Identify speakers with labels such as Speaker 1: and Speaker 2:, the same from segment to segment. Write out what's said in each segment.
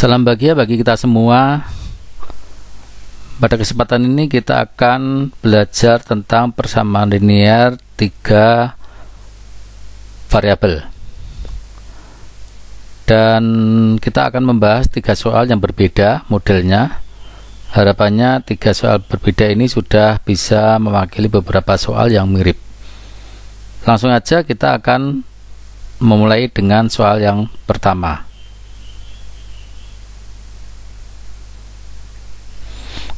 Speaker 1: Salam bahagia bagi kita semua. Pada kesempatan ini kita akan belajar tentang persamaan linear tiga variabel. Dan kita akan membahas tiga soal yang berbeda modelnya. Harapannya tiga soal berbeda ini sudah bisa mewakili beberapa soal yang mirip. Langsung aja kita akan memulai dengan soal yang pertama.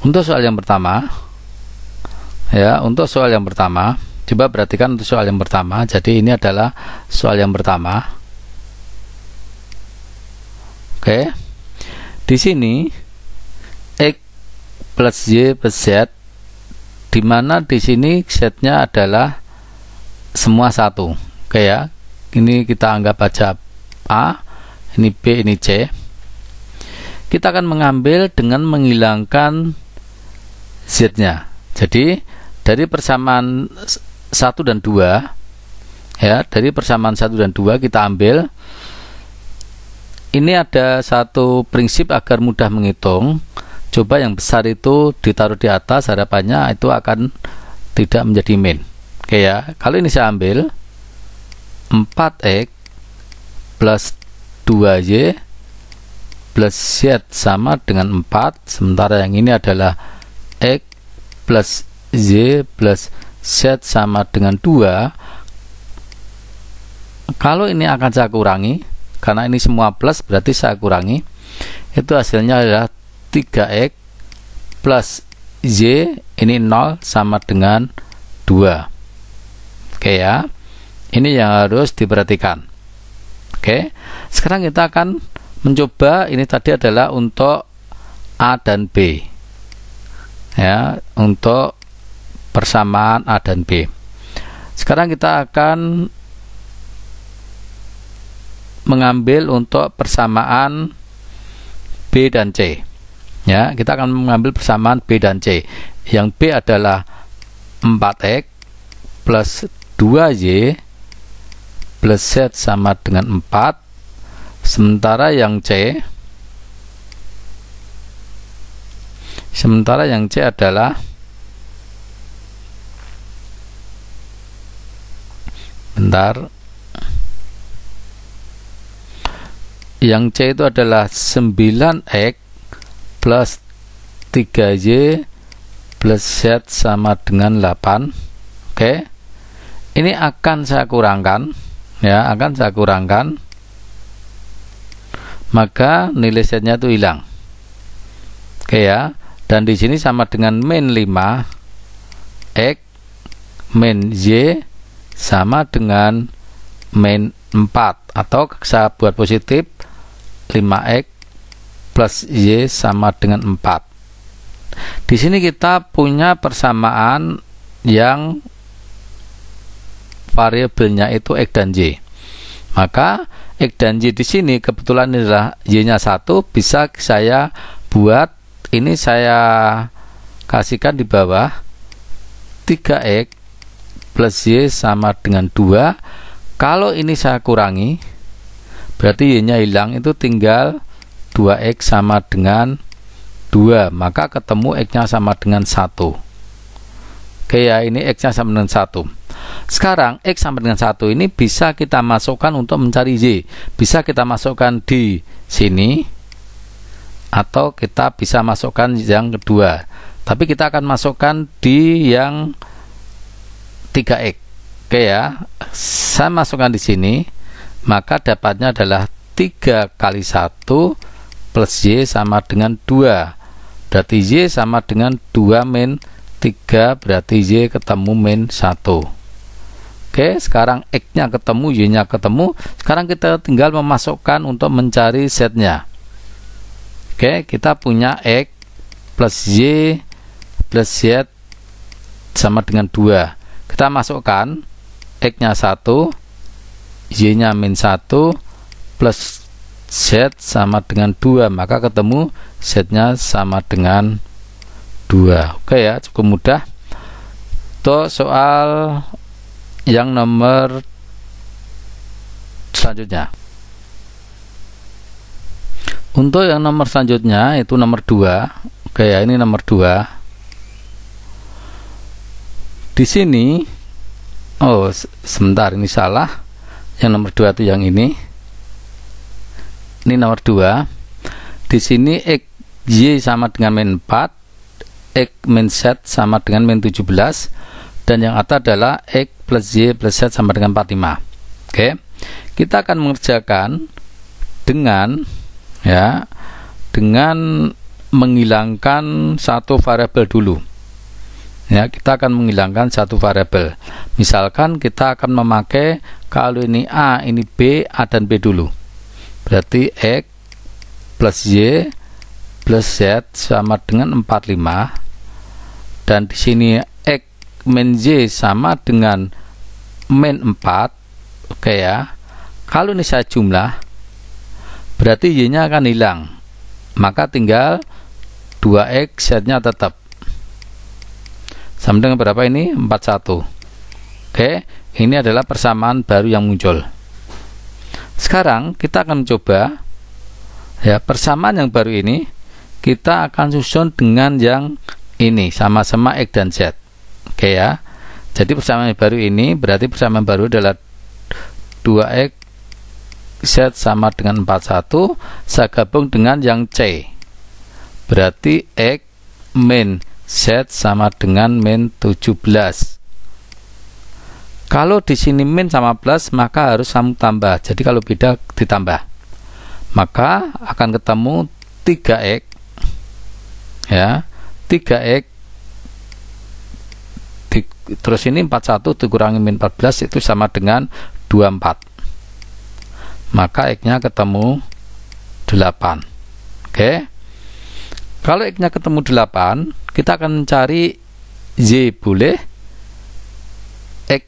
Speaker 1: Untuk soal yang pertama, ya, untuk soal yang pertama, coba perhatikan untuk soal yang pertama. Jadi ini adalah soal yang pertama. Oke. Di sini x plus y plus z di mana di sini z-nya adalah semua satu. Oke ya. Ini kita anggap aja A, ini B, ini C. Kita akan mengambil dengan menghilangkan Z-nya. Jadi dari persamaan 1 dan 2 ya, dari persamaan 1 dan 2 kita ambil ini ada satu prinsip agar mudah menghitung. Coba yang besar itu ditaruh di atas harapannya itu akan tidak menjadi min. Oke ya. Kalau ini saya ambil 4x plus 2y plus z sama dengan 4 sementara yang ini adalah plus z plus Z sama dengan 2 kalau ini akan saya kurangi karena ini semua plus berarti saya kurangi itu hasilnya adalah 3X plus z ini 0 sama dengan 2 oke ya ini yang harus diperhatikan oke sekarang kita akan mencoba ini tadi adalah untuk A dan B ya untuk persamaan A dan B. Sekarang kita akan mengambil untuk persamaan B dan C. Ya, kita akan mengambil persamaan B dan C. Yang B adalah 4x plus 2y plus z sama dengan 4. Sementara yang C Sementara yang C adalah bentar yang C itu adalah 9X plus 3Y plus Z sama dengan 8 oke ini akan saya kurangkan ya akan saya kurangkan maka nilai setnya itu hilang oke ya dan di sini sama dengan min 5 x min y sama dengan min 4 atau saya buat positif 5x plus y sama dengan 4 di sini kita punya persamaan yang variabelnya itu x dan y maka x dan y di sini kebetulan adalah y nya 1 bisa saya buat ini saya kasihkan di bawah 3x plus y sama dengan 2 kalau ini saya kurangi berarti y nya hilang itu tinggal 2x sama dengan 2 maka ketemu x nya sama dengan 1 oke ya ini x nya sama dengan 1 sekarang x sama dengan 1 ini bisa kita masukkan untuk mencari y bisa kita masukkan di sini atau kita bisa masukkan yang kedua tapi kita akan masukkan di yang 3x oke ya saya masukkan di sini maka dapatnya adalah 3 kali 1 plus Y sama dengan 2 berarti Y sama dengan 2 min 3 berarti Y ketemu min 1 oke sekarang X nya ketemu Y nya ketemu sekarang kita tinggal memasukkan untuk mencari setnya Oke, kita punya X plus Y plus Z sama dengan 2. Kita masukkan X-nya 1, Y-nya min 1, plus Z sama dengan 2. Maka ketemu Z-nya sama dengan 2. Oke ya, cukup mudah. Untuk soal yang nomor selanjutnya. Untuk yang nomor selanjutnya itu nomor 2. Oke ya, ini nomor 2. Di sini oh, sebentar ini salah. Yang nomor 2 itu yang ini. Ini nomor 2. Di sini x y sama dengan min 4, x min z sama dengan min 17 dan yang atas adalah x plus y plus z sama dengan 45. Oke. Kita akan mengerjakan dengan ya dengan menghilangkan satu variabel dulu ya kita akan menghilangkan satu variabel misalkan kita akan memakai kalau ini A ini B A dan B dulu berarti X plus Y plus Z sama dengan 45 dan di sini X min Y sama dengan min 4 oke okay ya kalau ini saya jumlah berarti y-nya akan hilang maka tinggal 2x z-nya tetap sama dengan berapa ini 41 oke ini adalah persamaan baru yang muncul sekarang kita akan coba ya persamaan yang baru ini kita akan susun dengan yang ini sama-sama X dan Z oke ya jadi persamaan yang baru ini berarti persamaan baru adalah 2X Z sama dengan 41 saya gabung dengan yang C berarti X min Z sama dengan min 17 kalau di sini min sama plus maka harus kamu tambah jadi kalau beda ditambah maka akan ketemu 3x ya 3x di, terus ini 41 dikurangi min 14 itu sama dengan 24 maka x-nya ketemu 8 oke okay? kalau x-nya ketemu 8 kita akan mencari y boleh x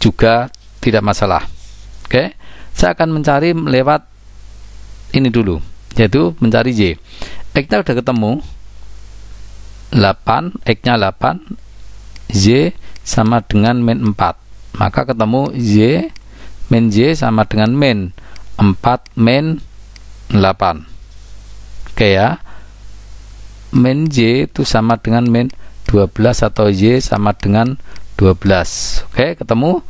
Speaker 1: juga tidak masalah oke okay? saya akan mencari lewat ini dulu yaitu mencari y x-nya sudah ketemu 8 x-nya 8 y sama dengan min 4 maka ketemu y min y sama dengan min 4 min 8 oke ya min y itu sama dengan min 12 atau y sama dengan 12 oke ketemu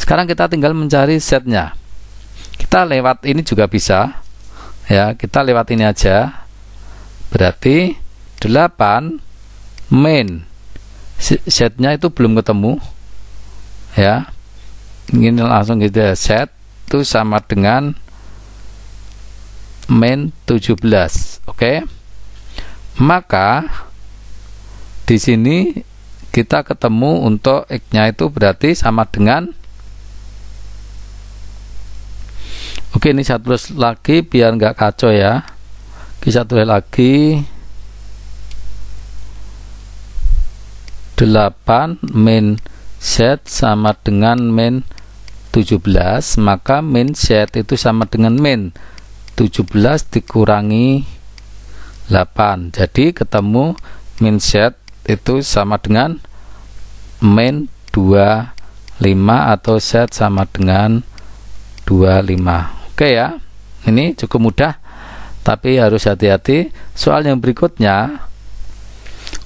Speaker 1: sekarang kita tinggal mencari setnya kita lewat ini juga bisa ya kita lewat ini aja berarti 8 min setnya itu belum ketemu ya ini langsung kita set itu sama dengan main 17 oke okay? maka di sini kita ketemu untuk x-nya itu berarti sama dengan Oke ini satu lagi biar nggak kacau ya kita satu lagi 8 min set sama dengan min 17 maka min set itu sama dengan min 17 dikurangi 8 jadi ketemu min set itu sama dengan min 25 atau set sama dengan 25 oke ya ini cukup mudah tapi harus hati-hati soal yang berikutnya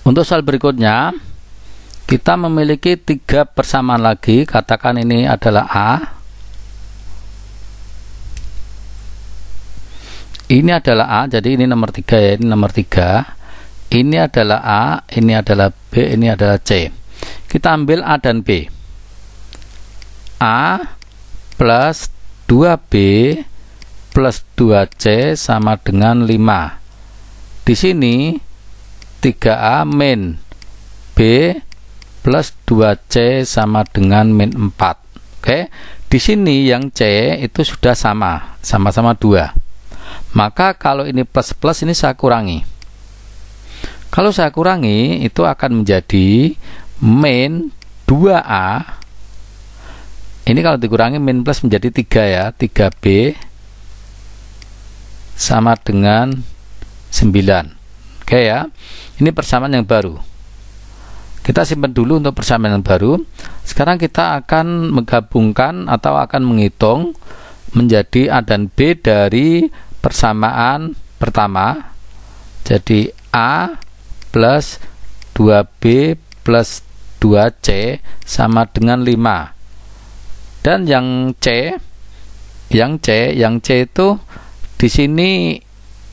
Speaker 1: untuk soal berikutnya kita memiliki tiga persamaan lagi. Katakan ini adalah A. Ini adalah A, jadi ini nomor tiga ya, ini nomor tiga Ini adalah A, ini adalah B, ini adalah C. Kita ambil A dan B. A plus 2B plus 2C sama dengan 5. Di sini 3A min B plus 2C sama dengan min 4. Oke, okay? di sini yang C itu sudah sama, sama-sama 2. Maka kalau ini plus-plus ini saya kurangi. Kalau saya kurangi itu akan menjadi min 2A ini kalau dikurangi min plus menjadi 3 ya 3B sama dengan 9 oke ya ini persamaan yang baru kita simpan dulu untuk persamaan baru. Sekarang kita akan menggabungkan atau akan menghitung menjadi A dan B dari persamaan pertama. Jadi A plus 2B plus 2C sama dengan 5. Dan yang C, yang C, yang C itu di sini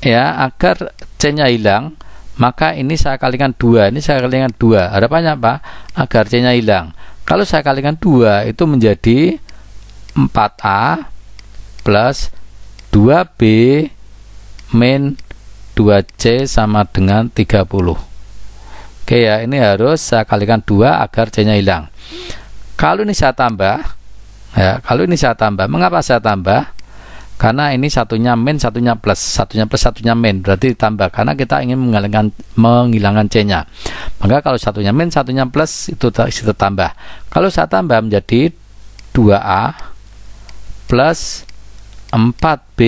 Speaker 1: ya agar C-nya hilang maka ini saya kalikan dua ini saya kalikan dua harapannya apa agar c nya hilang kalau saya kalikan dua itu menjadi 4a plus 2b min 2c sama dengan 30 oke ya ini harus saya kalikan dua agar c nya hilang kalau ini saya tambah ya kalau ini saya tambah mengapa saya tambah karena ini satunya min satunya plus satunya plus satunya min berarti ditambah karena kita ingin menghilangkan menghilangkan c nya maka kalau satunya min satunya plus itu kita tambah kalau saya tambah menjadi 2a plus 4b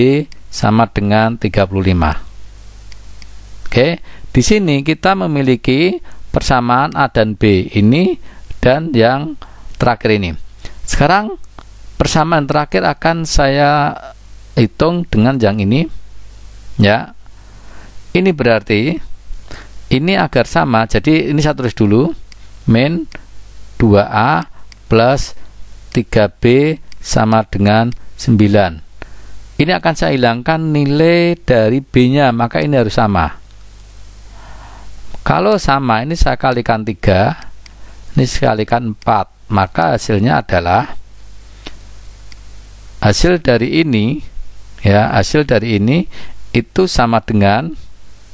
Speaker 1: sama dengan 35 oke di sini kita memiliki persamaan a dan b ini dan yang terakhir ini sekarang persamaan terakhir akan saya hitung dengan yang ini ya ini berarti ini agar sama jadi ini saya tulis dulu min 2a plus 3b sama dengan 9 ini akan saya hilangkan nilai dari b nya maka ini harus sama kalau sama ini saya kalikan 3 ini saya kalikan 4 maka hasilnya adalah hasil dari ini ya hasil dari ini itu sama dengan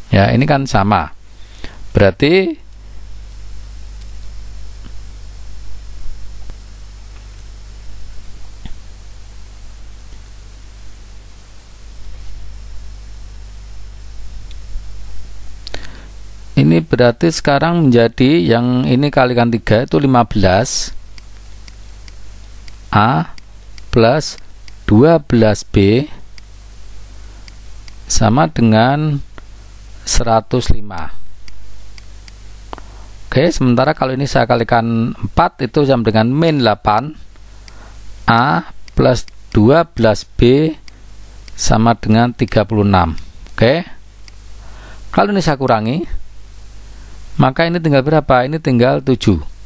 Speaker 1: ya ini kan sama berarti ini berarti sekarang menjadi yang ini kalikan 3 itu 15 A plus 12B sama dengan 105 Oke sementara kalau ini saya kalikan 4 itu sama dengan min 8 A plus 12B sama dengan 36 Oke kalau ini saya kurangi maka ini tinggal berapa? ini tinggal 7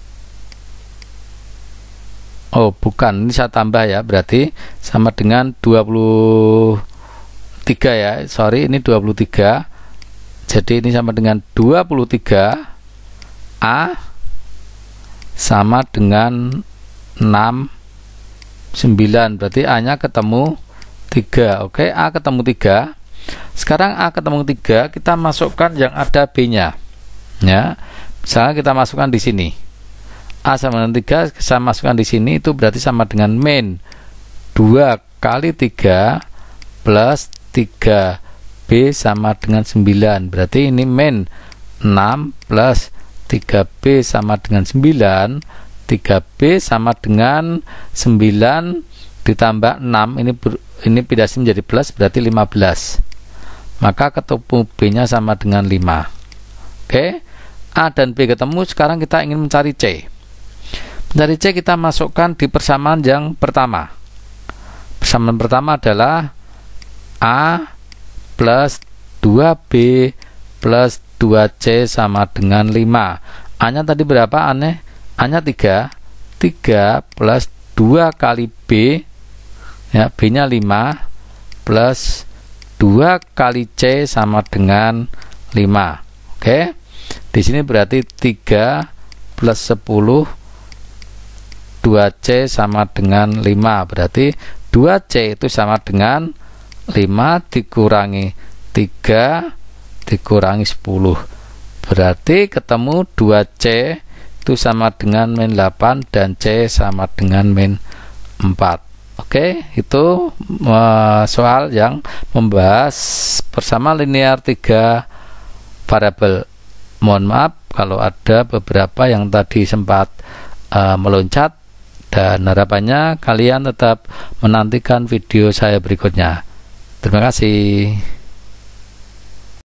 Speaker 1: Oh, bukan. Ini saya tambah ya, berarti sama dengan 20 tiga ya sorry ini 23 jadi ini sama dengan 23 A sama dengan 6 9 berarti A nya ketemu 3 oke A ketemu 3 sekarang A ketemu 3 kita masukkan yang ada B nya ya misalnya kita masukkan di sini A sama dengan 3 saya masukkan di sini itu berarti sama dengan main 2 kali 3 plus 3B sama dengan 9 berarti ini min 6 plus 3B sama dengan 9 3B sama dengan 9 ditambah 6 ini ber, ini pindasi menjadi plus berarti 15 maka ketemu B-nya sama dengan 5 oke okay? A dan B ketemu sekarang kita ingin mencari C mencari C kita masukkan di persamaan yang pertama persamaan pertama adalah A plus 2B plus 2C sama dengan 5 A-nya tadi berapa? Aneh? A-nya 3 3 plus 2 kali B ya B-nya 5 plus 2 kali C sama dengan 5 oke di sini berarti 3 plus 10 2C sama dengan 5 berarti 2C itu sama dengan 5 dikurangi 3 dikurangi 10 berarti ketemu 2C itu sama dengan min 8 dan C sama dengan min 4 Oke, itu soal yang membahas bersama linear 3 variabel. Mohon maaf kalau ada beberapa yang tadi sempat uh, meloncat dan harapannya kalian tetap menantikan video saya berikutnya. Terima kasih.